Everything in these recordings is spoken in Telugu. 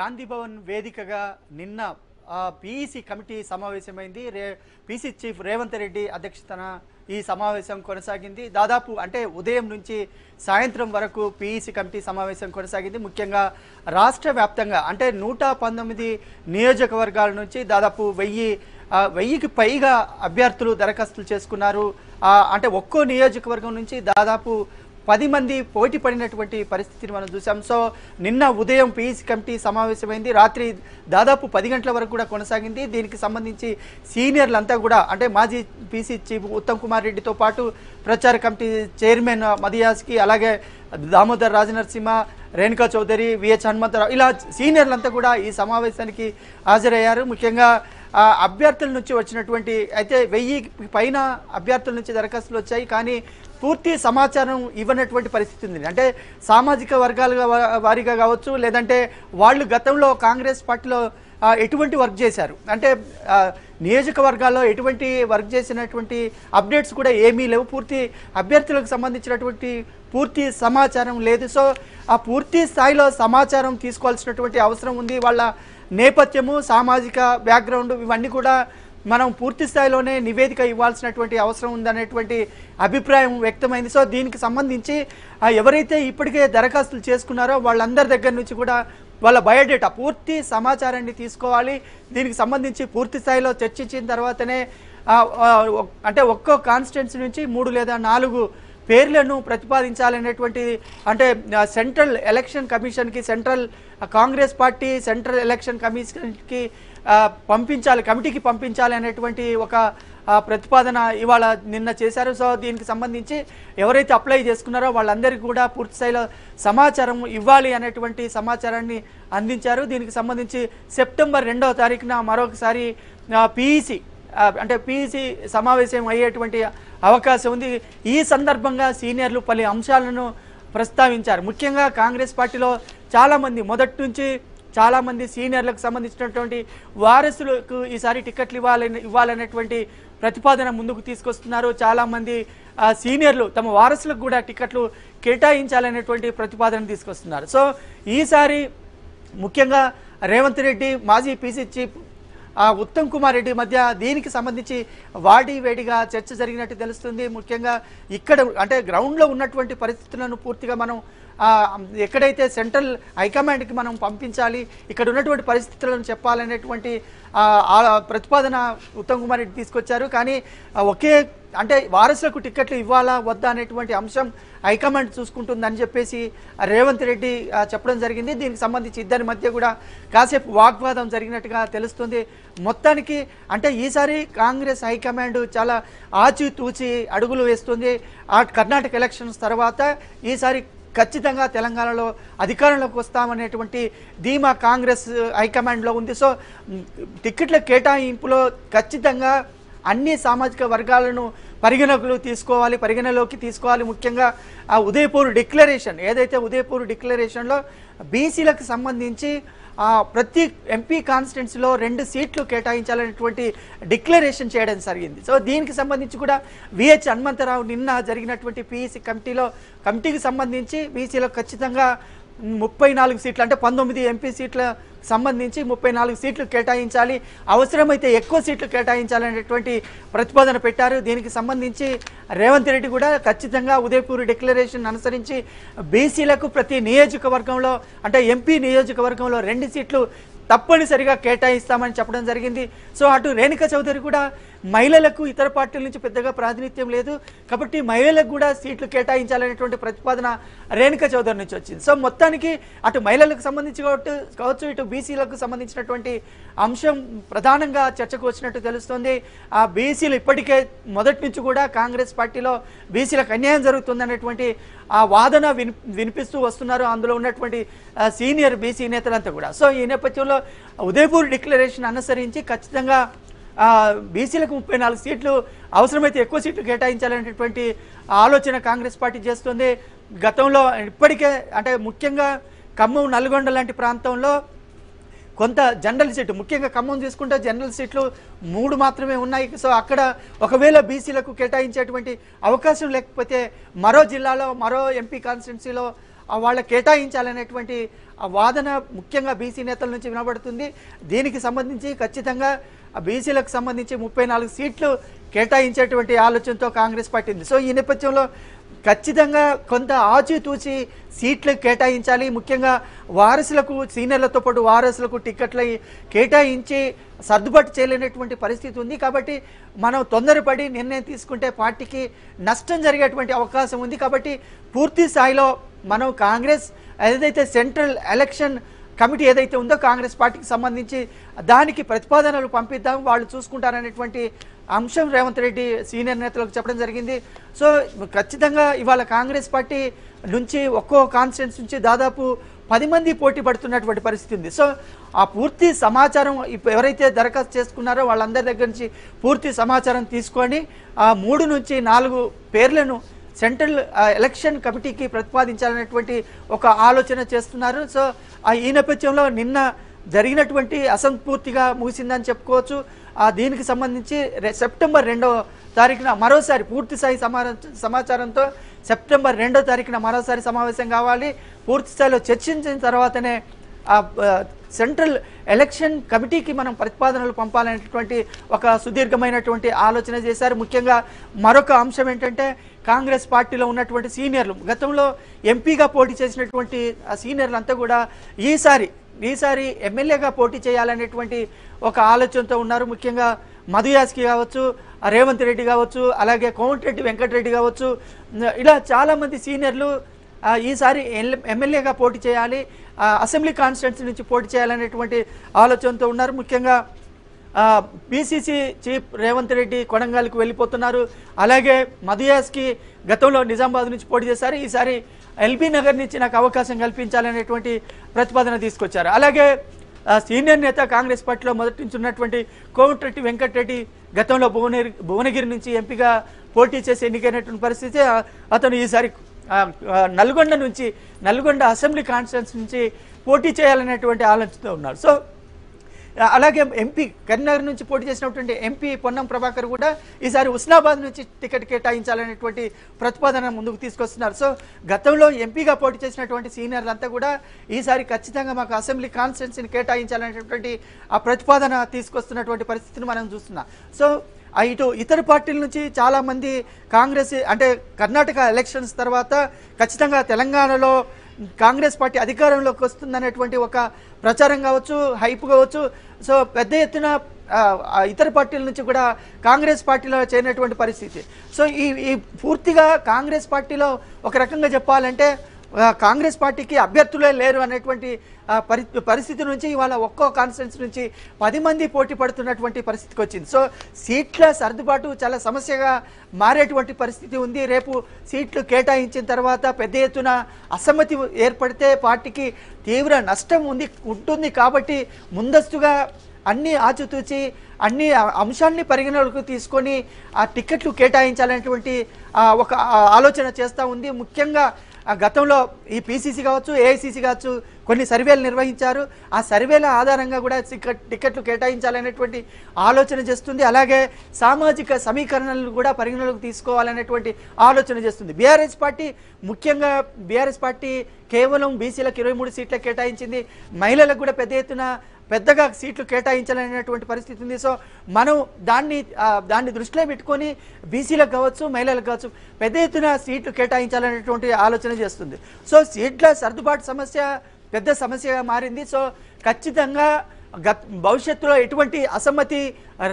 గాంధీభవన్ వేదికగా నిన్న పీఈసీ కమిటీ సమావేశమైంది రే పీసీ చీఫ్ రేవంత్ రెడ్డి అధ్యక్షతన ఈ సమావేశం కొనసాగింది దాదాపు అంటే ఉదయం నుంచి సాయంత్రం వరకు పీఈసీ కమిటీ సమావేశం కొనసాగింది ముఖ్యంగా రాష్ట్ర వ్యాప్తంగా అంటే నూట పంతొమ్మిది నియోజకవర్గాల నుంచి దాదాపు వెయ్యి వెయ్యికి పైగా అభ్యర్థులు దరఖాస్తులు చేసుకున్నారు అంటే ఒక్కో నియోజకవర్గం నుంచి దాదాపు పది మంది పోటీ పడినటువంటి పరిస్థితిని మనం చూసాం సో నిన్న ఉదయం పీఈసీ కమిటీ సమావేశమైంది రాత్రి దాదాపు పది గంటల వరకు కూడా కొనసాగింది దీనికి సంబంధించి సీనియర్లంతా కూడా అంటే మాజీ పీసీ చీఫ్ ఉత్తమ్ కుమార్ రెడ్డితో పాటు ప్రచార కమిటీ చైర్మన్ మదియాస్కి అలాగే దామోదర్ రాజనరసింహ రేణుకా చౌదరి విహెచ్ హనుమంతరావు ఇలా సీనియర్లంతా కూడా ఈ సమావేశానికి హాజరయ్యారు ముఖ్యంగా అభ్యర్థుల నుంచి వచ్చినటువంటి అయితే వెయ్యి పైన అభ్యర్థుల నుంచి దరఖాస్తులు వచ్చాయి కానీ పూర్తి సమాచారం ఇవ్వనటువంటి పరిస్థితి ఉంది అంటే సామాజిక వర్గాలుగా వారిగా కావచ్చు లేదంటే వాళ్ళు గతంలో కాంగ్రెస్ పార్టీలో ఎటువంటి వర్క్ చేశారు అంటే నియోజకవర్గాల్లో ఎటువంటి వర్క్ చేసినటువంటి అప్డేట్స్ కూడా ఏమీ లేవు పూర్తి అభ్యర్థులకు సంబంధించినటువంటి పూర్తి సమాచారం లేదు సో ఆ పూర్తి స్థాయిలో సమాచారం తీసుకోవాల్సినటువంటి అవసరం ఉంది వాళ్ళ నేపథ్యము సామాజిక బ్యాక్గ్రౌండ్ ఇవన్నీ కూడా మనం పూర్తి స్థాయిలోనే నివేదిక ఇవ్వాల్సినటువంటి అవసరం ఉందనేటువంటి అభిప్రాయం వ్యక్తమైంది సో దీనికి సంబంధించి ఎవరైతే ఇప్పటికే దరఖాస్తులు చేసుకున్నారో వాళ్ళందరి దగ్గర నుంచి కూడా వాళ్ళ బయోడేటా పూర్తి సమాచారాన్ని తీసుకోవాలి దీనికి సంబంధించి పూర్తి స్థాయిలో చర్చించిన తర్వాతనే అంటే ఒక్కో కాన్స్టిట్యున్సీ నుంచి మూడు లేదా నాలుగు పేర్లను ప్రతిపాదించాలనేటువంటి అంటే సెంట్రల్ ఎలక్షన్ కమిషన్కి central Congress party central election కమిషన్కి పంపించాలి కమిటీకి పంపించాలి అనేటువంటి ఒక ప్రతిపాదన ఇవాళ నిన్న చేశారు సో దీనికి సంబంధించి ఎవరైతే అప్లై చేసుకున్నారో వాళ్ళందరికీ కూడా పూర్తి స్థాయిలో సమాచారం ఇవ్వాలి అనేటువంటి సమాచారాన్ని అందించారు దీనికి సంబంధించి సెప్టెంబర్ రెండవ తారీఖున మరొకసారి పీఈసీ అంటే పీసీ సమావేశం అయ్యేటువంటి అవకాశం ఉంది ఈ సందర్భంగా సీనియర్లు పలు అంశాలను ప్రస్తావించారు ముఖ్యంగా కాంగ్రెస్ పార్టీలో చాలామంది మొదటి నుంచి చాలామంది సీనియర్లకు సంబంధించినటువంటి వారసులకు ఈసారి టికెట్లు ఇవ్వాలని ఇవ్వాలనేటువంటి ప్రతిపాదన ముందుకు తీసుకొస్తున్నారు చాలామంది సీనియర్లు తమ వారసులకు కూడా టికెట్లు కేటాయించాలనేటువంటి ప్రతిపాదన తీసుకొస్తున్నారు సో ఈసారి ముఖ్యంగా రేవంత్ రెడ్డి మాజీ పీసీ చీఫ్ ఆ ఉత్తమ్ కుమార్ రెడ్డి మధ్య దీనికి సంబంధించి వాడి వేడిగా చర్చ జరిగినట్టు తెలుస్తుంది ముఖ్యంగా ఇక్కడ అంటే గ్రౌండ్లో ఉన్నటువంటి పరిస్థితులను పూర్తిగా మనం ఎక్కడైతే సెంట్రల్ హైకమాండ్కి మనం పంపించాలి ఇక్కడ ఉన్నటువంటి పరిస్థితులను చెప్పాలనేటువంటి ప్రతిపాదన ఉత్తమ్ కుమార్ రెడ్డి తీసుకొచ్చారు కానీ ఒకే అంటే వారసులకు టిక్కెట్లు ఇవ్వాలా వద్దా అనేటువంటి అంశం హైకమాండ్ చూసుకుంటుందని చెప్పేసి రేవంత్ రెడ్డి చెప్పడం జరిగింది దీనికి సంబంధించి ఇద్దరి మధ్య కూడా కాసేపు వాగ్వాదం జరిగినట్టుగా తెలుస్తుంది మొత్తానికి అంటే ఈసారి కాంగ్రెస్ హైకమాండ్ చాలా ఆచితూచి అడుగులు వేస్తుంది ఆ కర్ణాటక ఎలక్షన్స్ తర్వాత ఈసారి ఖచ్చితంగా తెలంగాణలో అధికారంలోకి వస్తామనేటువంటి ధీమా కాంగ్రెస్ uh, హైకమాండ్లో ఉంది సో టిక్కెట్ల కేటాయింపులో ఖచ్చితంగా అన్ని సామాజిక వర్గాలను పరిగణకులు తీసుకోవాలి పరిగణలోకి తీసుకోవాలి ముఖ్యంగా ఆ ఉదయపూర్ డిక్లరేషన్ ఏదైతే ఉదయపూర్ డిక్లరేషన్లో బీసీలకు సంబంధించి ప్రతి ఎంపీ కాన్స్టిట్యున్సీలో రెండు సీట్లు కేటాయించాలనేటువంటి డిక్లరేషన్ చేయడం జరిగింది సో దీనికి సంబంధించి కూడా విహెచ్ హనుమంతరావు నిన్న జరిగినటువంటి పిఈసి కమిటీలో కమిటీకి సంబంధించి బీసీలకు ఖచ్చితంగా ముప్పై నాలుగు సీట్లు అంటే పంతొమ్మిది ఎంపీ సీట్ల సంబంధించి ముప్పై నాలుగు సీట్లు కేటాయించాలి అవసరమైతే ఎక్కువ సీట్లు అనేటువంటి ప్రతిపాదన పెట్టారు దీనికి సంబంధించి రేవంత్ రెడ్డి కూడా ఖచ్చితంగా ఉదయపూర్ డిక్లరేషన్ అనుసరించి బీసీలకు ప్రతి నియోజకవర్గంలో అంటే ఎంపీ నియోజకవర్గంలో రెండు సీట్లు తప్పనిసరిగా కేటాయిస్తామని చెప్పడం జరిగింది సో అటు రేణుక చౌదరి కూడా మహిళలకు ఇతర పార్టీల నుంచి పెద్దగా ప్రాతినిధ్యం లేదు కాబట్టి మహిళలకు కూడా సీట్లు కేటాయించాలనేటువంటి ప్రతిపాదన రేణుక చౌదరి నుంచి వచ్చింది సో మొత్తానికి అటు మహిళలకు సంబంధించి కాబట్టి కావచ్చు ఇటు బీసీలకు సంబంధించినటువంటి అంశం ప్రధానంగా చర్చకు వచ్చినట్టు తెలుస్తుంది ఆ బీసీలు ఇప్పటికే మొదటి నుంచి కూడా కాంగ్రెస్ పార్టీలో బీసీలకు అన్యాయం జరుగుతుందనేటువంటి ఆ వాదన విని వినిపిస్తూ వస్తున్నారు అందులో ఉన్నటువంటి సీనియర్ బీసీ నేతలంతా కూడా సో ఈ నేపథ్యంలో ఉదయపూర్ డిక్లరేషన్ అనుసరించి ఖచ్చితంగా బీసీలకు ముప్పై నాలుగు సీట్లు అవసరమైతే ఎక్కువ సీట్లు కేటాయించాలనేటువంటి ఆలోచన కాంగ్రెస్ పార్టీ చేస్తుంది గతంలో ఇప్పటికే అంటే ముఖ్యంగా ఖమ్మం నల్గొండ లాంటి ప్రాంతంలో కొంత జనరల్ సీట్లు ముఖ్యంగా ఖమ్మం తీసుకుంటే జనరల్ సీట్లు మూడు మాత్రమే ఉన్నాయి సో అక్కడ ఒకవేళ బీసీలకు కేటాయించేటువంటి అవకాశం లేకపోతే మరో జిల్లాలో మరో ఎంపీ కాన్స్టిట్యున్సీలో వాళ్ళ కేటాయించాలనేటువంటి వాదన ముఖ్యంగా బీసీ నేతల నుంచి వినబడుతుంది దీనికి సంబంధించి ఖచ్చితంగా బీసీలకు సంబంధించి ముప్పై నాలుగు సీట్లు కేటాయించేటువంటి ఆలోచనతో కాంగ్రెస్ పార్టీ ఉంది సో ఈ నేపథ్యంలో ఖచ్చితంగా కొంత ఆచితూచి సీట్లు కేటాయించాలి ముఖ్యంగా వారసులకు సీనియర్లతో పాటు వారసులకు టిక్కెట్లు కేటాయించి సర్దుబాటు చేయలేనటువంటి పరిస్థితి ఉంది కాబట్టి మనం తొందరపడి నిర్ణయం తీసుకుంటే పార్టీకి నష్టం జరిగేటువంటి అవకాశం ఉంది కాబట్టి పూర్తి స్థాయిలో మనం కాంగ్రెస్ ఏదైతే సెంట్రల్ ఎలక్షన్ కమిటీ ఏదైతే ఉందో కాంగ్రెస్ పార్టీకి సంబంధించి దానికి ప్రతిపాదనలు పంపిద్దాం వాళ్ళు చూసుకుంటారనేటువంటి అంశం రేవంత్ రెడ్డి సీనియర్ నేతలకు చెప్పడం జరిగింది సో ఖచ్చితంగా ఇవాళ కాంగ్రెస్ పార్టీ నుంచి ఒక్కో కాన్స్టెన్స్ నుంచి దాదాపు పది మంది పోటీ పడుతున్నటువంటి పరిస్థితి ఉంది సో ఆ పూర్తి సమాచారం ఎవరైతే దరఖాస్తు చేసుకున్నారో వాళ్ళందరి దగ్గర నుంచి పూర్తి సమాచారం తీసుకొని ఆ మూడు నుంచి నాలుగు పేర్లను సెంట్రల్ ఎలక్షన్ కమిటీకి ప్రతిపాదించాలనేటువంటి ఒక ఆలోచన చేస్తున్నారు సో ఈ నేపథ్యంలో నిన్న జరిగినటువంటి అసంపూర్తిగా ముగిసిందని చెప్పుకోవచ్చు దీనికి సంబంధించి సెప్టెంబర్ రెండవ తారీఖున మరోసారి పూర్తి స్థాయి సమాచారంతో సెప్టెంబర్ రెండో తారీఖున మరోసారి సమావేశం కావాలి పూర్తి స్థాయిలో చర్చించిన తర్వాతనే ఆ సెంట్రల్ ఎలక్షన్ కమిటీకి మనం ప్రతిపాదనలు పంపాలనేటువంటి ఒక సుదీర్ఘమైనటువంటి ఆలోచన చేశారు ముఖ్యంగా మరొక అంశం ఏంటంటే కాంగ్రెస్ పార్టీలో ఉన్నటువంటి సీనియర్లు గతంలో ఎంపీగా పోటీ చేసినటువంటి సీనియర్లంతా కూడా ఈసారి ఈసారి ఎమ్మెల్యేగా పోటీ చేయాలనేటువంటి ఒక ఆలోచనతో ఉన్నారు ముఖ్యంగా మధుయాస్కి కావచ్చు రేవంత్ రెడ్డి కావచ్చు అలాగే కోమటిరెడ్డి వెంకటరెడ్డి కావచ్చు ఇలా చాలామంది సీనియర్లు ఈసారి ఎమ్మెల్యేగా పోటీ చేయాలి అసెంబ్లీ కాన్స్టిట్యున్సీ నుంచి పోటీ చేయాలనేటువంటి ఆలోచనతో ఉన్నారు ముఖ్యంగా బీసీసీ చీఫ్ రేవంత్ రెడ్డి కొడంగల్కి వెళ్ళిపోతున్నారు అలాగే మధుయాస్కి గతంలో నిజామాబాద్ నుంచి పోటీ చేశారు ఈసారి ఎల్బీ నగర్ నుంచి నాకు అవకాశం కల్పించాలనేటువంటి ప్రతిపాదన తీసుకొచ్చారు అలాగే సీనియర్ నేత కాంగ్రెస్ పార్టీలో మొదటి నుంచి ఉన్నటువంటి కోమటిరెడ్డి వెంకటరెడ్డి గతంలో భువనగిరి భువనగిరి నుంచి ఎంపీగా పోటీ చేసి ఎన్నికైనటువంటి పరిస్థితి అతను ఈసారి నల్గొండ నుంచి నల్గొండ అసెంబ్లీ కాన్స్టిట్యున్స్ నుంచి పోటీ చేయాలనేటువంటి ఆలోచనతో ఉన్నారు సో అలాగే ఎంపీ కరీంనగర్ నుంచి పోటీ చేసినటువంటి ఎంపీ పొన్నం ప్రభాకర్ కూడా ఈసారి ఉస్నాబాద్ నుంచి టికెట్ కేటాయించాలనేటువంటి ప్రతిపాదన ముందుకు తీసుకొస్తున్నారు సో గతంలో ఎంపీగా పోటీ చేసినటువంటి సీనియర్లంతా కూడా ఈసారి ఖచ్చితంగా మాకు అసెంబ్లీ కాన్స్టిట్యున్సీని కేటాయించాలనేటువంటి ఆ ప్రతిపాదన తీసుకొస్తున్నటువంటి పరిస్థితిని మనం చూస్తున్నాం సో ఇటు ఇతర పార్టీల నుంచి చాలామంది కాంగ్రెస్ అంటే కర్ణాటక ఎలక్షన్స్ తర్వాత ఖచ్చితంగా తెలంగాణలో కాంగ్రెస్ పార్టీ అధికారంలోకి వస్తుందనేటువంటి ఒక ప్రచారం కావచ్చు హైప్ కావచ్చు సో పెద్ద ఎత్తున ఇతర పార్టీల నుంచి కూడా కాంగ్రెస్ పార్టీలో చేరినటువంటి పరిస్థితి సో ఈ పూర్తిగా కాంగ్రెస్ పార్టీలో ఒక రకంగా చెప్పాలంటే కాంగ్రెస్ పార్టీకి అభ్యర్థులే లేరు అనేటువంటి పరి పరిస్థితి నుంచి ఇవాళ ఒక్కో కాన్ఫరెన్స్ నుంచి పది మంది పోటీ పడుతున్నటువంటి పరిస్థితికి వచ్చింది సో సీట్ల సర్దుబాటు చాలా సమస్యగా మారేటువంటి పరిస్థితి ఉంది రేపు సీట్లు కేటాయించిన తర్వాత పెద్ద ఎత్తున అసమ్మతి ఏర్పడితే పార్టీకి తీవ్ర నష్టం ఉంది ఉంటుంది కాబట్టి ముందస్తుగా అన్ని ఆచితూచి అన్ని అంశాన్ని పరిగణలోకి తీసుకొని ఆ టికెట్లు కేటాయించాలనేటువంటి ఒక ఆలోచన చేస్తూ ఉంది ముఖ్యంగా గతంలో ఈ పీసీసీ కావచ్చు ఏఐసీసీ కావచ్చు కొన్ని సర్వేలు నిర్వహించారు ఆ సర్వేల ఆధారంగా కూడా టికెట్లు కేటాయించాలనేటువంటి ఆలోచన చేస్తుంది అలాగే సామాజిక సమీకరణలు కూడా పరిగణలోకి తీసుకోవాలనేటువంటి ఆలోచన చేస్తుంది బీఆర్ఎస్ పార్టీ ముఖ్యంగా బీఆర్ఎస్ పార్టీ కేవలం బీసీలకు ఇరవై మూడు సీట్లు కేటాయించింది మహిళలకు కూడా పెద్ద ఎత్తున పెద్దగా సీట్లు కేటాయించాలనేటువంటి పరిస్థితి ఉంది సో మనం దాన్ని దాన్ని దృష్టిలో పెట్టుకొని బీసీలకు కావచ్చు మహిళలకు కావచ్చు పెద్ద ఎత్తున సీట్లు కేటాయించాలనేటువంటి ఆలోచన చేస్తుంది సో సీట్ల సర్దుబాటు సమస్య పెద్ద సమస్యగా మారింది సో ఖచ్చితంగా గత భవిష్యత్తులో ఎటువంటి అసమ్మతి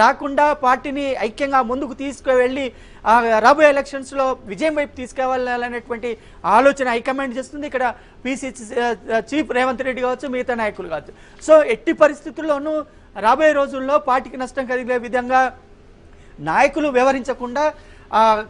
రాకుండా పార్టీని ఐక్యంగా ముందుకు తీసుకువెళ్ళి రాబోయే ఎలక్షన్స్లో విజయం వైపు తీసుకెళ్ళాలనేటువంటి ఆలోచన హైకమాండ్ చేస్తుంది ఇక్కడ పీసీ చీఫ్ రేవంత్ రెడ్డి కావచ్చు మిగతా నాయకులు కావచ్చు సో ఎట్టి పరిస్థితుల్లోనూ రాబోయే రోజుల్లో పార్టీకి నష్టం కలిగే విధంగా నాయకులు వ్యవహరించకుండా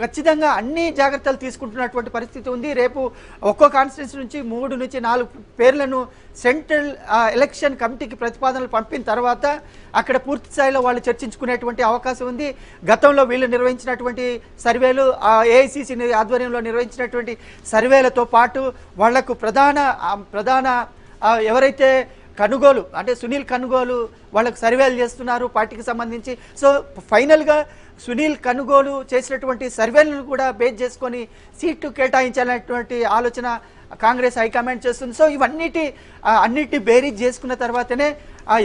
ఖచ్చితంగా అన్ని జాగ్రత్తలు తీసుకుంటున్నటువంటి పరిస్థితి ఉంది రేపు ఒక్కో కాన్స్టిట్యూన్సీ నుంచి మూడు నుంచి నాలుగు పేర్లను సెంట్రల్ ఎలక్షన్ కమిటీకి ప్రతిపాదనలు పంపిన తర్వాత అక్కడ పూర్తి స్థాయిలో వాళ్ళు చర్చించుకునేటువంటి అవకాశం ఉంది గతంలో వీళ్ళు నిర్వహించినటువంటి సర్వేలు ఏఐసిసి ఆధ్వర్యంలో నిర్వహించినటువంటి సర్వేలతో పాటు వాళ్లకు ప్రధాన ప్రధాన ఎవరైతే కనుగోలు అంటే సునీల్ కనుగోలు వాళ్ళకు సర్వేలు చేస్తున్నారు పార్టీకి సంబంధించి సో ఫైనల్గా సునీల్ కనుగోలు చేసినటువంటి సర్వేలను కూడా బేస్ చేసుకొని సీట్లు కేటాయించాలనేటువంటి ఆలోచన కాంగ్రెస్ హైకమాండ్ చేస్తుంది సో ఇవన్నిటి అన్నిటి బేరీజ్ చేసుకున్న తర్వాతనే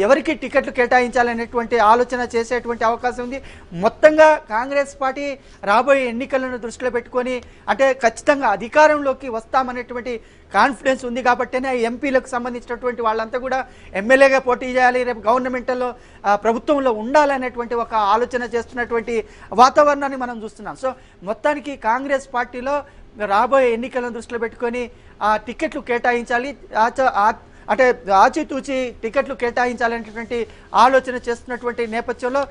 ఎవరికి టికెట్లు కేటాయించాలనేటువంటి ఆలోచన చేసేటువంటి అవకాశం ఉంది మొత్తంగా కాంగ్రెస్ పార్టీ రాబోయే ఎన్నికలను దృష్టిలో పెట్టుకొని అంటే ఖచ్చితంగా అధికారంలోకి వస్తామనేటువంటి కాన్ఫిడెన్స్ ఉంది కాబట్టినే ఎంపీలకు సంబంధించినటువంటి వాళ్ళంతా కూడా ఎమ్మెల్యేగా పోటీ చేయాలి రేపు గవర్నమెంట్లో ప్రభుత్వంలో ఉండాలనేటువంటి ఒక ఆలోచన చేస్తున్నటువంటి వాతావరణాన్ని మనం చూస్తున్నాం సో మొత్తానికి కాంగ్రెస్ పార్టీలో రాబోయే ఎన్నికలను దృష్టిలో పెట్టుకొని ఆ టికెట్లు కేటాయించాలి అంటే ఆచితూచి టికెట్లు కేటాయించాలనేటువంటి ఆలోచన చేస్తున్నటువంటి నేపథ్యంలో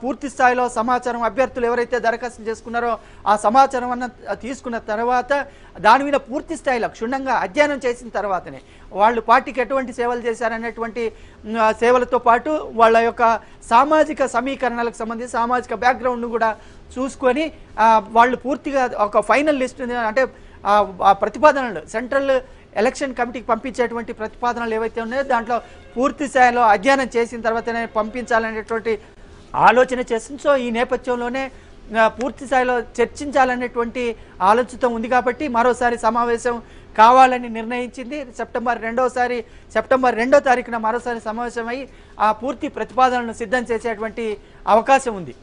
పూర్తి స్థాయిలో సమాచారం అభ్యర్థులు ఎవరైతే దరఖాస్తు చేసుకున్నారో ఆ సమాచారం అన్న తీసుకున్న తర్వాత దాని మీద పూర్తి స్థాయిలో క్షుణ్ణంగా అధ్యయనం చేసిన తర్వాతనే వాళ్ళు పార్టీకి ఎటువంటి సేవలు చేశారనేటువంటి సేవలతో పాటు వాళ్ళ యొక్క సామాజిక సమీకరణాలకు సంబంధించి సామాజిక బ్యాక్గ్రౌండ్ను కూడా చూసుకొని వాళ్ళు పూర్తిగా ఒక ఫైనల్ లిస్ట్ అంటే ప్రతిపాదనలు సెంట్రల్ ఎలక్షన్ కమిటీకి పంపించేటువంటి ప్రతిపాదనలు ఏవైతే ఉన్నాయో దాంట్లో పూర్తి స్థాయిలో అధ్యయనం చేసిన తర్వాతనే పంపించాలనేటువంటి ఆలోచన చేసింది సో ఈ నేపథ్యంలోనే పూర్తి స్థాయిలో చర్చించాలనేటువంటి ఆలోచనతో ఉంది కాబట్టి మరోసారి సమావేశం కావాలని నిర్ణయించింది సెప్టెంబర్ రెండోసారి సెప్టెంబర్ రెండో తారీఖున మరోసారి సమావేశమై ఆ పూర్తి ప్రతిపాదనలను సిద్ధం చేసేటువంటి అవకాశం ఉంది